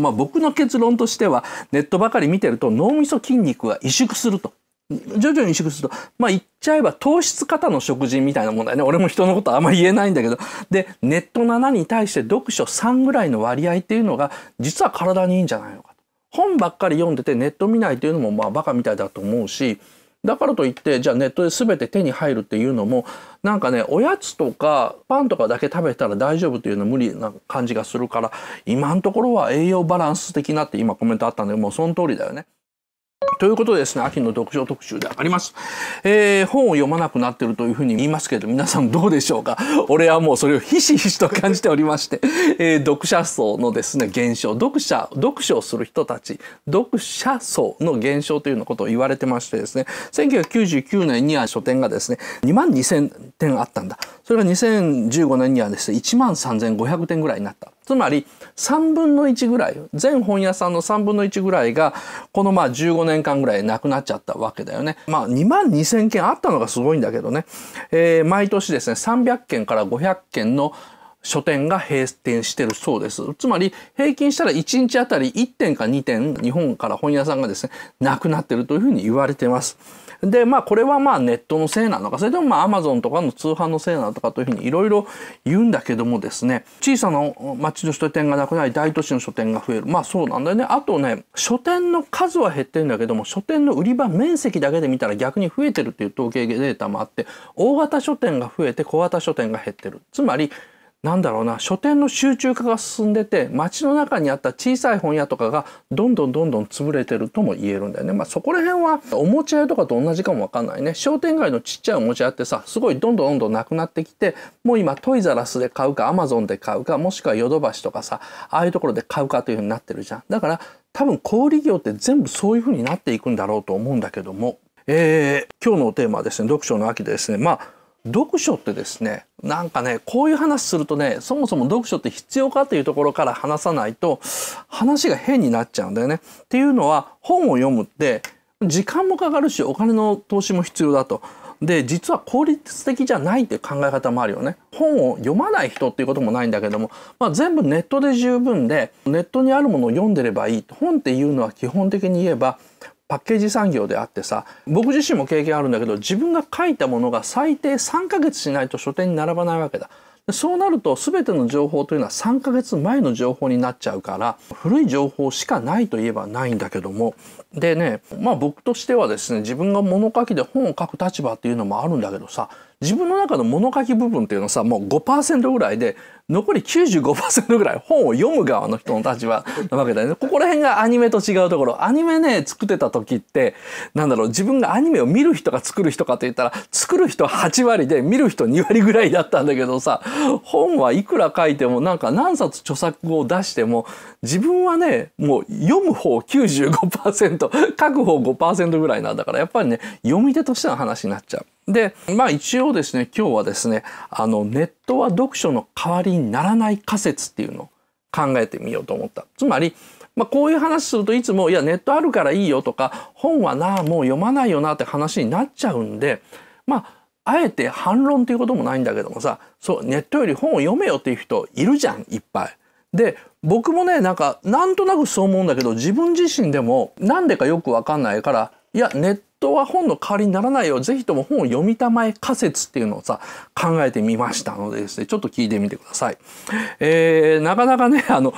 まあ、僕の結論としてはネットばかり見てると脳みそ筋肉が萎縮すると。徐々に萎縮すると、まあ言っちゃえば糖質過多の食事みたいな問題ね。俺も人のことあんまり言えないんだけど。で、ネット7に対して読書3ぐらいの割合っていうのが、実は体にいいんじゃないのかと。本ばっかり読んでてネット見ないというのもまあバカみたいだと思うし、だからといってじゃあネットで全て手に入るっていうのもなんかねおやつとかパンとかだけ食べたら大丈夫っていうのは無理な感じがするから今のところは栄養バランス的なって今コメントあったんでもうその通りだよね。ということでですね、秋の読書特集であります。えー、本を読まなくなってるというふうに言いますけれど、皆さんどうでしょうか 俺はもうそれをひしひしと感じておりまして、えー、読者層のですね、減少、読者、読書をする人たち、読者層の減少というようなことを言われてましてですね、1999年には書店がですね、2万2000点あったんだ。それが2015年にはですね、1万3500点ぐらいになった。つまり3分の1ぐらい全本屋さんの3分の1ぐらいがこのまあ15年間ぐらいなくなっちゃったわけだよね。まあ2万2,000件あったのがすごいんだけどね、えー、毎年ですね300件から500件の書店が閉店してるそうです。つまり平均したら1日あたり1点か2点日本から本屋さんがですね、なくなってるというふうに言われてます。で、まあこれはまあネットのせいなのか、それともまあゾンとかの通販のせいなのかというふうにいろいろ言うんだけどもですね、小さな町の書店がなくなり大都市の書店が増える。まあそうなんだよね。あとね、書店の数は減ってるんだけども、書店の売り場面積だけで見たら逆に増えてるっていう統計データもあって、大型書店が増えて小型書店が減ってる。つまり、なんだろうな書店の集中化が進んでて街の中にあった小さい本屋とかがどんどんどんどん潰れてるとも言えるんだよね。まあ、そこら辺はおもちゃ屋とかと同じかもわかんないね。商店街のちっちゃいおもちゃ屋ってさすごいどんどんどんどんなくなってきてもう今トイザラスで買うかアマゾンで買うかもしくはヨドバシとかさああいうところで買うかというふうになってるじゃん。だから多分小売業って全部そういうふうになっていくんだろうと思うんだけども、えー、今日のテーマはですね読書の秋でですねまあ読書ってですねなんかねこういう話するとねそもそも読書って必要かというところから話さないと話が変になっちゃうんだよね。っていうのは本を読むって時間もかかるしお金の投資も必要だと。で実は効率的じゃないっていう考え方もあるよね。本を読まない人っていうこともないんだけども、まあ、全部ネットで十分でネットにあるものを読んでればいい。本っていうのは基本的に言えばパッケージ産業であってさ僕自身も経験あるんだけど自分が書いたものが最低3ヶ月しないと書店に並ばないわけだ。そうなると全ての情報というのは3ヶ月前の情報になっちゃうから古い情報しかないといえばないんだけどもでねまあ僕としてはですね自分が物書きで本を書く立場っていうのもあるんだけどさ自分の中の物書き部分っていうのさもう5%ぐらいで残り95%ぐらい本を読む側の人の立場なわけだよね。ここら辺がアニメと違うところ。アニメね、作ってた時って、なんだろう、自分がアニメを見る人が作る人かと言ったら、作る人8割で見る人2割ぐらいだったんだけどさ、本はいくら書いてもなんか何冊著作を出しても、自分はね、もう読む方95%、書く方5%ぐらいなんだから、やっぱりね、読み手としての話になっちゃう。で、まあ一応ですね、今日はですね、あの、ネットは読書の代わりにならない仮説っていうのを考えてみようと思った。つまり、まあ、こういう話するといつも、いや、ネットあるからいいよとか、本はな、もう読まないよなって話になっちゃうんで、まあ、あえて反論っていうこともないんだけどもさ、そう、ネットより本を読めよっていう人いるじゃん、いっぱい。で、僕もね、なんか、なんとなくそう思うんだけど、自分自身でも、なんでかよくわかんないから、いや、ネッ当は本の代わりにならないよう、ぜひとも本を読みたまえ仮説っていうのをさ、考えてみましたのでですね、ちょっと聞いてみてください。えー、なかなかね、あの、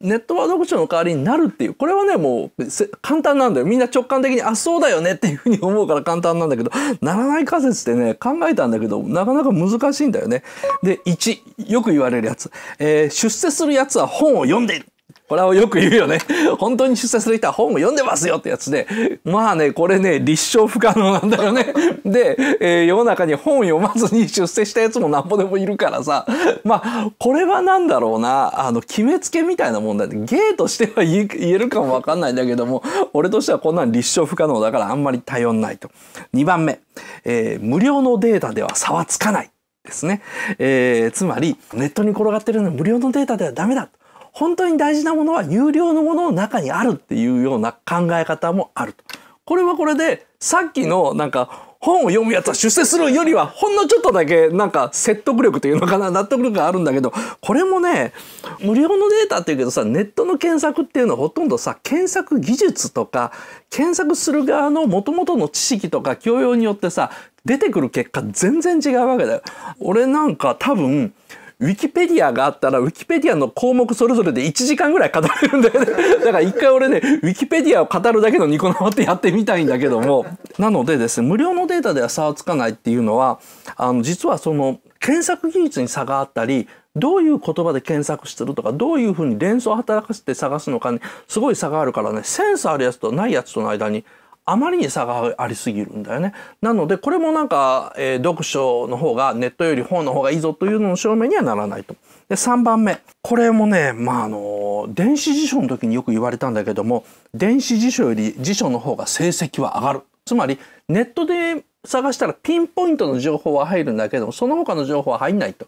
ネットは読書の代わりになるっていう。これはね、もう簡単なんだよ。みんな直感的に、あ、そうだよねっていうふうに思うから簡単なんだけど、ならない仮説ってね、考えたんだけど、なかなか難しいんだよね。で、1、よく言われるやつ。えー、出世するやつは本を読んでいる。これはよく言うよね。本当に出世する人は本を読んでますよってやつで。まあね、これね、立証不可能なんだよね。で、えー、世の中に本読まずに出世したやつもなんぼでもいるからさ。まあ、これは何だろうな。あの、決めつけみたいなもんだって、芸としては言えるかもわかんないんだけども、俺としてはこんなん立証不可能だからあんまり頼んないと。2番目、えー、無料のデータでは差はつかない。ですね。えー、つまり、ネットに転がってるの無料のデータではダメだ。本当に大事なものは有料のものの中にあるっていうような考え方もあると。これはこれでさっきのなんか本を読むやつは出世するよりはほんのちょっとだけなんか説得力というのかな納得力があるんだけどこれもね無料のデータっていうけどさネットの検索っていうのはほとんどさ検索技術とか検索する側のもともとの知識とか教養によってさ出てくる結果全然違うわけだよ。俺なんか多分ウィキペディアがあったら、ウィキペディアの項目それぞれで1時間ぐらい語れるんだよね。だから一回俺ね、ウィキペディアを語るだけのニコ生ってやってみたいんだけども。なのでですね、無料のデータでは差はつかないっていうのは、あの、実はその、検索技術に差があったり、どういう言葉で検索してるとか、どういうふうに連想を働かせて探すのかに、すごい差があるからね、センスあるやつとないやつとの間に、あまりに差がありすぎるんだよね。なのでこれもなんか、えー、読書の方がネットより本の方がいいぞというのの証明にはならないと。で3番目これもねまああの電子辞書の時によく言われたんだけども電子辞書より辞書の方が成績は上がる。つまりネットで探したらピンポイントの情報は入るんだけどもその他の情報は入んないと。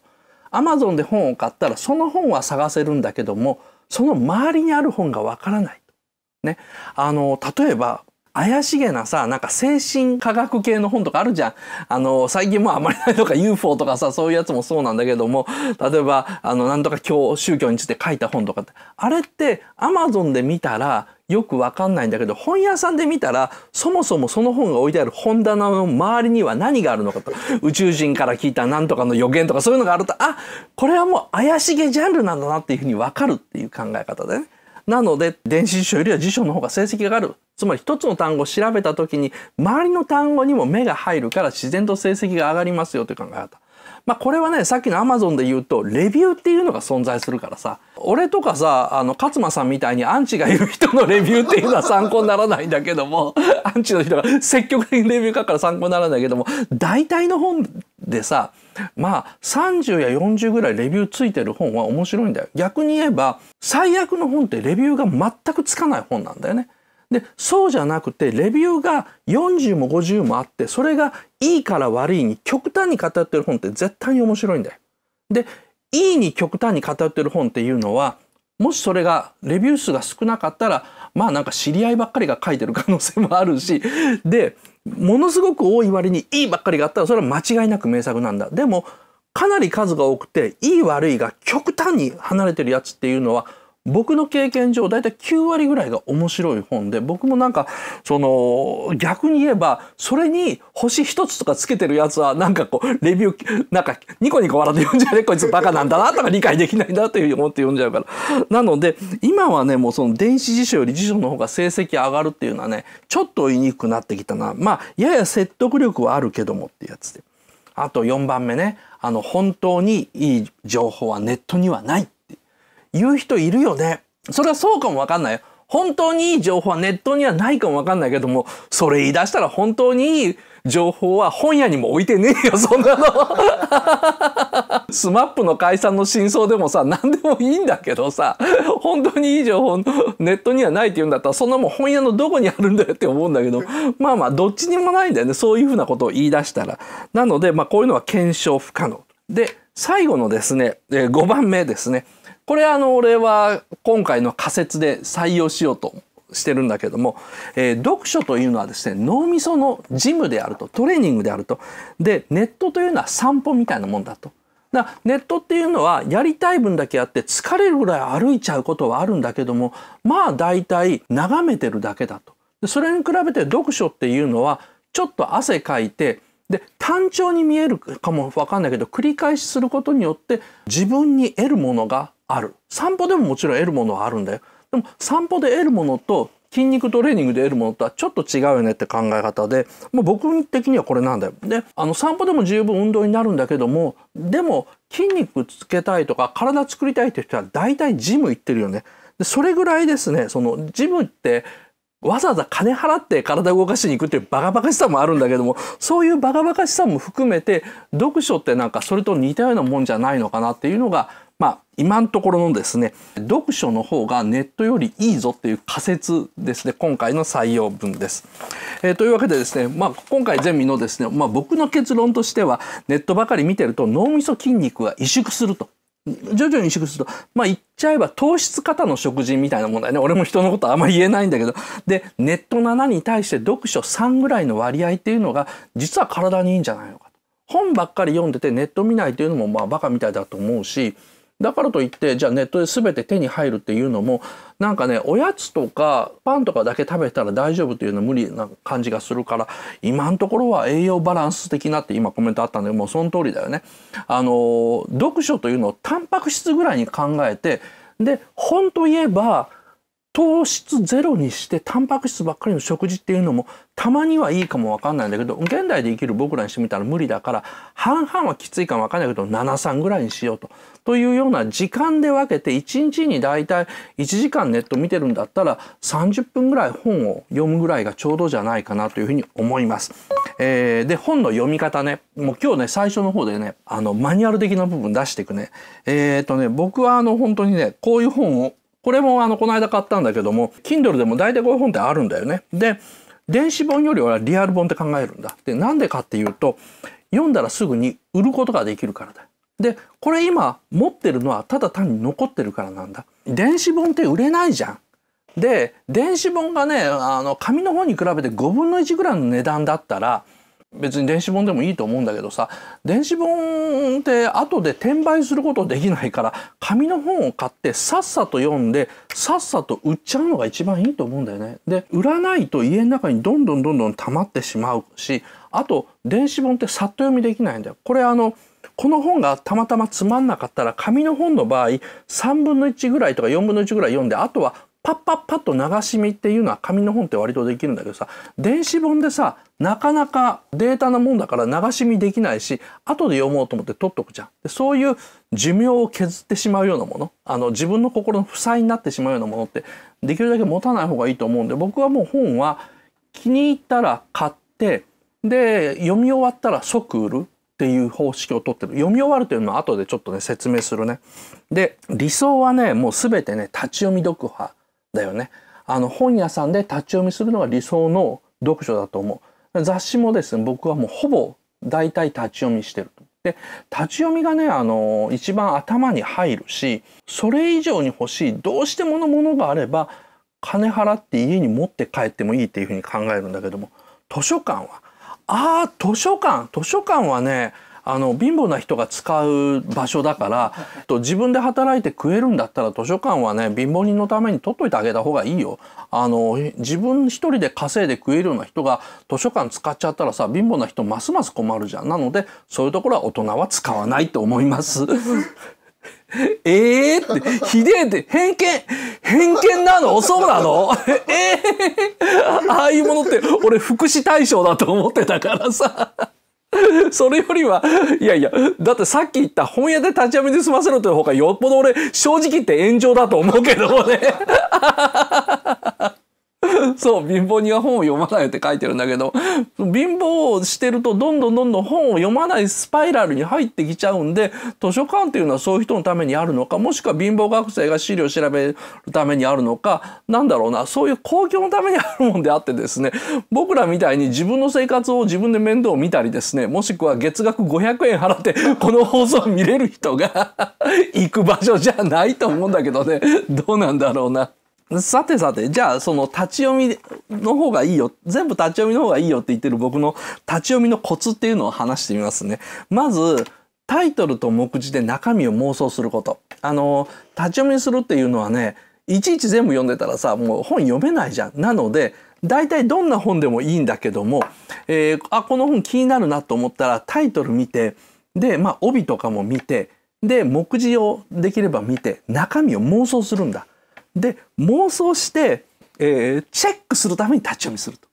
アマゾンで本を買ったらその本は探せるんだけどもその周りにある本がわからない。ね、あの例えば怪しげなさ、なんか精神科学系の本とかあるじゃん。あの、最近もあんまりないとか UFO とかさ、そういうやつもそうなんだけども、例えば、あの、なんとか教、宗教について書いた本とかって、あれって Amazon で見たらよくわかんないんだけど、本屋さんで見たら、そもそもその本が置いてある本棚の周りには何があるのかと、宇宙人から聞いたなんとかの予言とかそういうのがあると、あ、これはもう怪しげジャンルなんだなっていうふうにわかるっていう考え方でね。なので電子辞書よりは辞書の方が成績が上がる。つまり一つの単語を調べた時に周りの単語にも目が入るから自然と成績が上がりますよという考え方。まあ、これはねさっきのアマゾンで言うとレビューっていうのが存在するからさ俺とかさあの勝間さんみたいにアンチがいる人の レビューっていうのは参考にならないんだけどもアンチの人が積極的にレビュー書くから参考にならないけども大体の本でさまあ30や40ぐらいレビューついてる本は面白いんだよ。逆に言えば最悪の本ってレビューが全くつかない本なんだよね。で、そうじゃなくて、レビューが40も50もあって、それがいいから悪いに極端に偏ってる本って絶対に面白いんだよ。で、いいに極端に偏ってる本っていうのは、もしそれがレビュー数が少なかったら、まあなんか知り合いばっかりが書いてる可能性もあるし、で、ものすごく多い割にいいばっかりがあったら、それは間違いなく名作なんだ。でも、かなり数が多くて、いい悪いが極端に離れてるやつっていうのは、僕の経験上大体9割ぐらいが面白い本で僕もなんかその逆に言えばそれに星1つとかつけてるやつはなんかこうレビューなんかニコニコ笑って読んじゃうねこいつバカなんだなとか理解できないなというふうに思って読んじゃうからなので今はねもうその電子辞書より辞書の方が成績上がるっていうのはねちょっと言いにくくなってきたなまあやや説得力はあるけどもってやつであと4番目ねあの本当にいい情報はネットにはない言う人いるよね。それはそうかもわかんないよ。本当にいい情報はネットにはないかもわかんないけども、それ言い出したら本当にいい情報は本屋にも置いてねえよ、そんなの。スマップの解散の真相でもさ、何でもいいんだけどさ、本当にいい情報ネットにはないって言うんだったら、そんなもん本屋のどこにあるんだよって思うんだけど、まあまあ、どっちにもないんだよね。そういうふうなことを言い出したら。なので、まあこういうのは検証不可能。で、最後のですね、5番目ですね。これあの俺は今回の仮説で採用しようとしてるんだけども、えー、読書というのはですね脳みそのジムであるとトレーニングであるとでネットというのは散歩みたいなもんだと。だネットっていうのはやりたい分だけあって疲れるぐらい歩いちゃうことはあるんだけどもまあ大体眺めてるだけだと。でそれに比べて読書っていうのはちょっと汗かいてで単調に見えるかも分かんないけど繰り返しすることによって自分に得るものがある散歩でももちろん得るものはあるんだよでも散歩で得るものと筋肉トレーニングで得るものとはちょっと違うよねって考え方で、もう僕的にはこれなんだよ。で、あの散歩でも十分運動になるんだけども、でも筋肉つけたいとか体作りたいって人は大体ジム行ってるよね。で、それぐらいですね、そのジムってわざわざ金払って体動かしに行くっていうバカバカしさもあるんだけども、そういうバカバカしさも含めて、読書ってなんかそれと似たようなもんじゃないのかなっていうのが、まあ、今のところのですね、読書の方がネットよりいいぞっていう仮説ですね、今回の採用文です。えー、というわけでですね、まあ、今回ゼミのですね、まあ、僕の結論としては、ネットばかり見てると脳みそ筋肉が萎縮すると。徐々に萎縮すると、まあ言っちゃえば糖質型の食事みたいな問題ね。俺も人のことあんまり言えないんだけど。で、ネット7に対して読書3ぐらいの割合っていうのが、実は体にいいんじゃないのかと。本ばっかり読んでてネット見ないというのもまあバカみたいだと思うし、だからといってじゃあネットで全て手に入るっていうのもなんかねおやつとかパンとかだけ食べたら大丈夫っていうのは無理な感じがするから今のところは栄養バランス的なって今コメントあったんだけどもうその通りだよね。あの読書というのをタンパク質ぐらいに考えてで本といえば糖質ゼロにしてタンパク質ばっかりの食事っていうのもたまにはいいかもわかんないんだけど現代で生きる僕らにしてみたら無理だから半々はきついかもわかんないけど73ぐらいにしようと。というような時間で分けて1日にだいたい1時間ネット見てるんだったら30分ぐらい本を読むぐらいがちょうどじゃないかなというふうに思います。えー、で本の読み方ねもう今日ね最初の方でねあのマニュアル的な部分出していくね。えー、とね僕はあの本当にねこういう本をこれもあのこの間買ったんだけども Kindle でも大体5本ってあるんだよね。で電子本よりはリアル本って考えるんだ。でなんでかっていうと読んだらすぐに売ることができるからだ。でこれ今持ってるのはただ単に残ってるからなんだ。電子本って売れないじゃん。で電子本がねあの紙の方に比べて5分の1ぐらいの値段だったら別に電子本でもいいと思うんだけどさ電子本って後で転売することできないから紙の本を買ってさっさと読んでさっさと売っちゃうのが一番いいと思うんだよね。で売らないと家の中にどんどんどんどん溜まってしまうしあと電子本ってさっと読みできないんだよ。これあのこの本がたまたまつまんなかったら紙の本の場合3分の1ぐらいとか4分の1ぐらい読んであとはパッパッパッと流し見っていうのは紙の本って割とできるんだけどさ電子本でさなかなかデータのもんだから流し見できないし後で読もうと思って取っとくじゃん。でそういう寿命を削ってしまうようなものあの自分の心の負債になってしまうようなものってできるだけ持たない方がいいと思うんで僕はもう本は気に入ったら買ってで読み終わったら即売るっていう方式を取ってる読み終わるというのは後でちょっとね説明するね。で理想はねもう全てね立ち読み読破。だよね。あの本屋さんで立ち読みするのが理想の読書だと思う。雑誌もですね、僕はもうほぼ大体立ち読みしてる。で、立ち読みがね、あの、一番頭に入るし、それ以上に欲しい、どうしてものものがあれば、金払って家に持って帰ってもいいっていうふうに考えるんだけども、図書館は、ああ、図書館図書館はね、あの貧乏な人が使う場所だからと自分で働いて食えるんだったら図書館はね貧乏人のために取っといてあげた方がいいよ。あの自分一人で稼いで食えるような人が図書館使っちゃったらさ貧乏な人ますます困るじゃん。なのでそういうところは大人は使わないと思います。ええって、ひでえって、偏見、偏見なのそうなのええー、ああいうものって、俺、福祉対象だと思ってたからさ。それよりは、いやいや、だってさっき言った本屋で立ち読みで済ませろという方がよっぽど俺、正直言って炎上だと思うけどね。そう貧乏には本を読まないって書いてるんだけど貧乏をしてるとどんどんどんどん本を読まないスパイラルに入ってきちゃうんで図書館っていうのはそういう人のためにあるのかもしくは貧乏学生が資料を調べるためにあるのかなんだろうなそういう公共のためにあるもんであってですね僕らみたいに自分の生活を自分で面倒を見たりですねもしくは月額500円払ってこの放送を見れる人が 行く場所じゃないと思うんだけどねどうなんだろうな。さてさて、じゃあその立ち読みの方がいいよ、全部立ち読みの方がいいよって言ってる僕の立ち読みのコツっていうのを話してみますね。まず、タイトルと目次で中身を妄想すること。あの、立ち読みするっていうのはね、いちいち全部読んでたらさ、もう本読めないじゃん。なので、大体どんな本でもいいんだけども、えー、あ、この本気になるなと思ったらタイトル見て、で、まあ帯とかも見て、で、目次をできれば見て、中身を妄想するんだ。で妄想して、えー、チェックするために立ち読みすると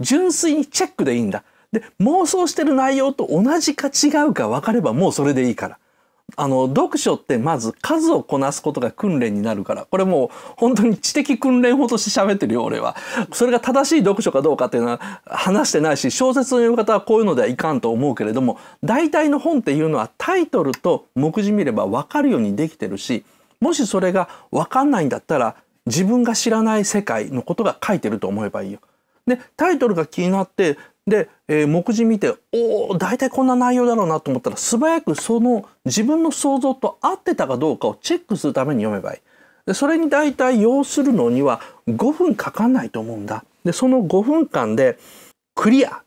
純粋にチェックでいいんだで妄想してる内容と同じか違うか分かればもうそれでいいからあの読書ってまず数をこなすことが訓練になるからこれもう本当に知的訓練法として喋ってるよ俺はそれが正しい読書かどうかっていうのは話してないし小説の読み方はこういうのではいかんと思うけれども大体の本っていうのはタイトルと目次見れば分かるようにできてるしもしそれが分かんないんだったら自分が知らない世界のことが書いてると思えばいいよ。でタイトルが気になってで、えー、目次見ておお大体こんな内容だろうなと思ったら素早くその自分の想像と合ってたかどうかをチェックするために読めばいい。でそれに大体要するのには5分かかんないと思うんだ。でその5分間でクリア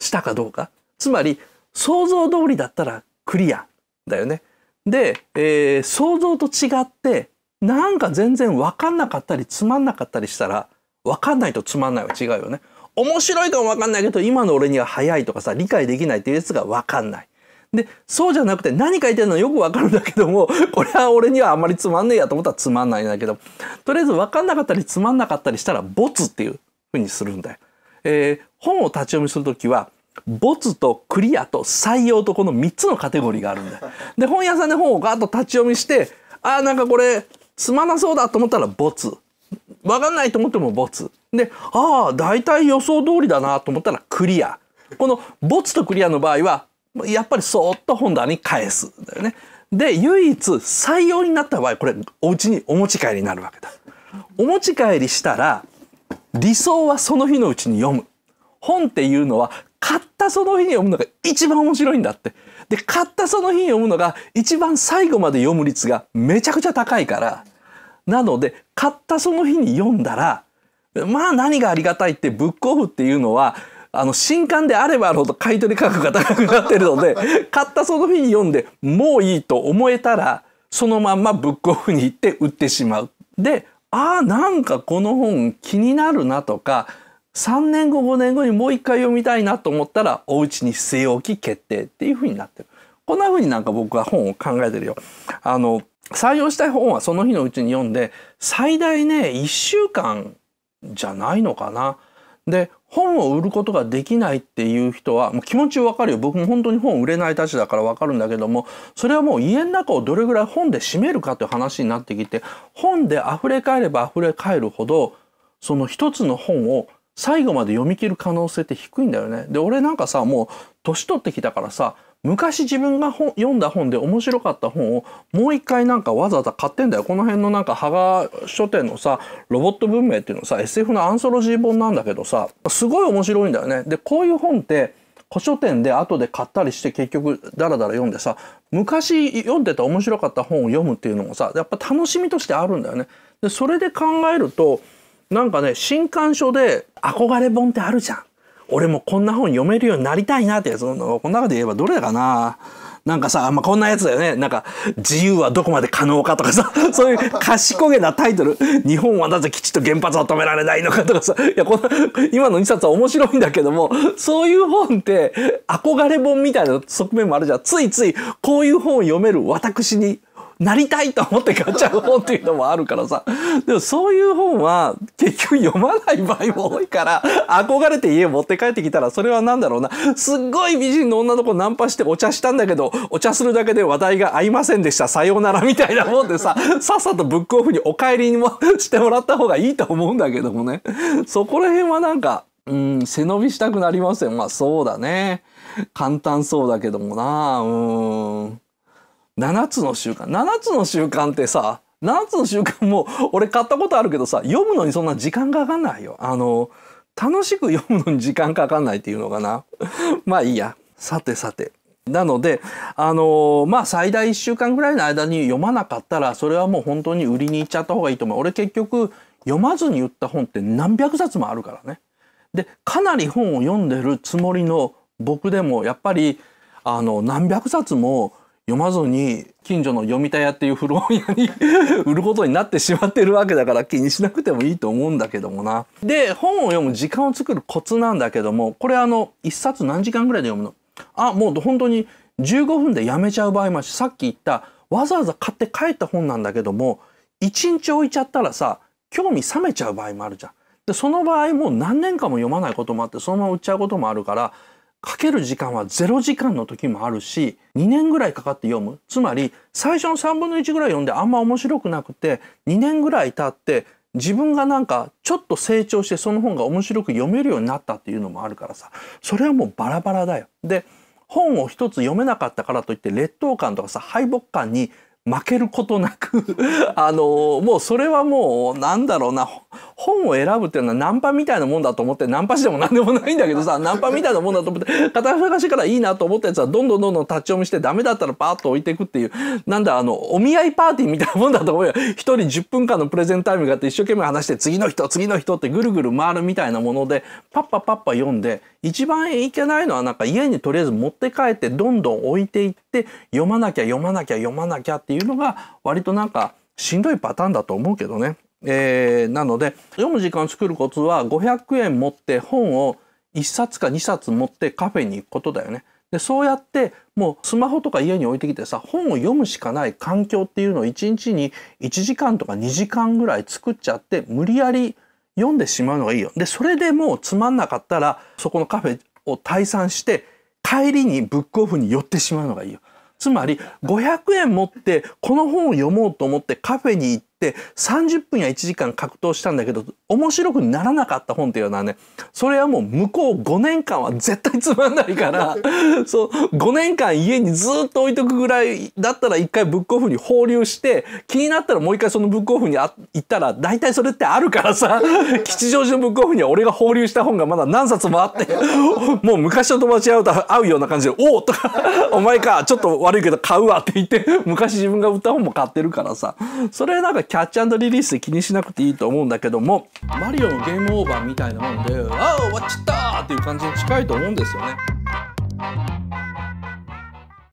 したかどうかつまり想像通りだったらクリアだよね。で、えー、想像と違ってなんか全然分かんなかったりつまんなかったりしたら分かんないとつまんないは違うよね。面白いかも分かんないけど今の俺には早いとかさ理解できないっていうやつが分かんない。でそうじゃなくて何書いてるのよく分かるんだけども これは俺にはあんまりつまんねえやと思ったらつまんないんだけどとりあえず分かんなかったりつまんなかったりしたらボツっていうふうにするんだよ。えー、本を立ち読みするときは没とクリアと採用とこの3つのカテゴリーがあるんだよ。で本屋さんで本をガーッと立ち読みしてああ、なんかこれすまなそうだと思ったら没わかんないと思っても没でああ大体予想通りだなと思ったらクリアこの没とクリアの場合はやっぱりそっと本棚に返すだよね。で唯一採用になった場合これお家にお持ち帰りになるわけだ。お持ち帰りしたら理想はその日のうちに読む。本っていうのは買ったその日に読むのが一番面白いんだって。で、買ったその日に読むのが一番最後まで読む率がめちゃくちゃ高いから。なので、買ったその日に読んだら、まあ何がありがたいってブックオフっていうのは、あの、新刊であればあるほど買い取り価格が高くなってるので、買ったその日に読んでもういいと思えたら、そのまんまブックオフに行って売ってしまう。で、ああ、なんかこの本気になるなとか、3年後5年後にもう一回読みたいなと思ったらお家に据え置き決定っていう風になってる。こんな風になんか僕は本を考えてるよ。あの、採用したい本はその日のうちに読んで、最大ね、1週間じゃないのかな。で、本を売ることができないっていう人は、もう気持ちわかるよ。僕も本当に本売れないたちだからわかるんだけども、それはもう家の中をどれぐらい本で占めるかという話になってきて、本で溢れ返れば溢れ返るほど、その一つの本を最後まで読み切る可能性って低いんだよね。で、俺なんかさ、もう年取ってきたからさ、昔自分が本読んだ本で面白かった本をもう一回なんかわざわざ買ってんだよ。この辺のなんか羽賀書店のさ、ロボット文明っていうのさ、SF のアンソロジー本なんだけどさ、すごい面白いんだよね。で、こういう本って、古書店で後で買ったりして結局ダラダラ読んでさ昔読んでた面白かった本を読むっていうのもさやっぱ楽しみとしてあるんだよね。でそれで考えるとなんかね、新刊書で憧れ本ってあるじゃん。俺もこんな本読めるようになりたいなってその、この中で言えばどれかな。なんかさ、まあ、こんなやつだよね。なんか、自由はどこまで可能かとかさ、そういう賢げなタイトル。日本はなぜきちっと原発は止められないのかとかさ、いや、この、今の2冊は面白いんだけども、そういう本って憧れ本みたいな側面もあるじゃん。ついついこういう本を読める私になりたいと思って買っちゃう本っていうのもあるからさ。でもそういう本は結局読まない場合も多いから、憧れて家持って帰ってきたらそれは何だろうな。すっごい美人の女の子ナンパしてお茶したんだけど、お茶するだけで話題が合いませんでした。さようならみたいなもんでさ、さっさとブックオフにお帰りにもしてもらった方がいいと思うんだけどもね。そこら辺はなんか、うん、背伸びしたくなりますよ。まあそうだね。簡単そうだけどもな。うん。7つの習慣7つの習慣ってさ7つの習慣も俺買ったことあるけどさ読むのにそんな時間かかんないよあの楽しく読むのに時間かかんないっていうのかな まあいいやさてさてなのであのー、まあ最大1週間ぐらいの間に読まなかったらそれはもう本当に売りに行っちゃった方がいいと思う俺結局読まずに売った本って何百冊もあるからねでかなり本を読んでるつもりの僕でもやっぱりあの何百冊も読まずに近所の読み屋っていう古本屋に売ることになってしまってるわけだから気にしなくてもいいと思うんだけどもな。で本を読む時間を作るコツなんだけどもこれあの一冊何時間ぐらいで読むのあもう本当に15分でやめちゃう場合もあるしさっき言ったわざわざ買って帰った本なんだけども1日置いちゃったらさ興味冷めちゃう場合もあるじゃん。でその場合もう何年間も読まないこともあってそのまま売っちゃうこともあるからかける時間は0時間の時もあるし、2年ぐらいかかって読む。つまり、最初の3分の1ぐらい読んであんま面白くなくて、2年ぐらい経って、自分がなんかちょっと成長してその本が面白く読めるようになったっていうのもあるからさ、それはもうバラバラだよ。で、本を一つ読めなかったからといって劣等感とかさ、敗北感に負けることなく あのもうそれはもうなんだろうな本を選ぶっていうのはナンパみたいなもんだと思ってナンパしても何でもないんだけどさナンパみたいなもんだと思って片探しからいいなと思ったやつはどんどんどんどん立ち読みしてダメだったらパーッと置いていくっていうなんだあのお見合いパーティーみたいなもんだと思うよ一人10分間のプレゼンタイムがあって一生懸命話して次の人次の人ってぐるぐる回るみたいなものでパッパパッパ読んで一番いけないのはなんか家にとりあえず持って帰ってどんどん置いていって読まなきゃ読まなきゃ読まなきゃっていうのが割となんかしんどいパターンだと思うけどね。えー、なので読む時間を作るコツは500円持って本を1冊か2冊持ってカフェに行くことだよね。でそうやってもうスマホとか家に置いてきてさ本を読むしかない環境っていうのを1日に1時間とか2時間ぐらい作っちゃって無理やり読んでしまうのがいいよ。で、それでもうつまんなかったら、そこのカフェを退散して、帰りにブックオフに寄ってしまうのがいいよ。つまり、500円持って、この本を読もうと思ってカフェに行って、って30分や1時間格闘したんだけど面白くならなかった本っていうのはねそれはもう向こう5年間は絶対つまんないから そう5年間家にずっと置いとくぐらいだったら一回ブックオフに放流して気になったらもう一回そのブックオフに行ったら大体それってあるからさ 吉祥寺のブックオフには俺が放流した本がまだ何冊もあってもう昔の友達会うと会うような感じで「おお!」とか「お前かちょっと悪いけど買うわ」って言って昔自分が売った本も買ってるからさそれなんかキャッチリリースで気にしなくていいと思うんだけどもマリオのゲームオーバーみたいなもんで「ああ終わっちゃった!」っていう感じに近いと思うんですよね。